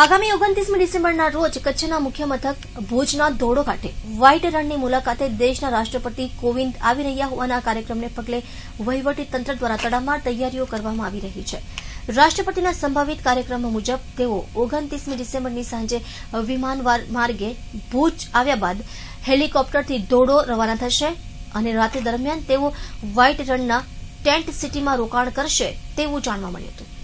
આગામી ઓગણત્રીસમી ડિસેમ્બરના રોજ કચ્છના મુખ્ય મથક ભુજના ધોળો કાંઠે વ્હાઇટ રણની મુલાકાતે દેશના રાષ્ટ્રપતિ કોવિંદ આવી રહ્યા હોવાના કાર્યક્રમને પગલે તંત્ર દ્વારા તડામાર તૈયારીઓ કરવામાં આવી રહી છે રાષ્ટ્રપતિના સંભવિત કાર્યક્રમ મુજબ તેઓ ઓગણત્રીસમી ડિસેમ્બરની સાંજે વિમાન માર્ગે ભુજ આવ્યા બાદ હેલિકોપ્ટરથી ધોળો રવાના થશે અને રાત્રિ દરમિયાન તેઓ વ્હાઇટ રણના ટેન્ટ સિટીમાં રોકાણ કરશે તેવું જાણવા મળ્યું હતું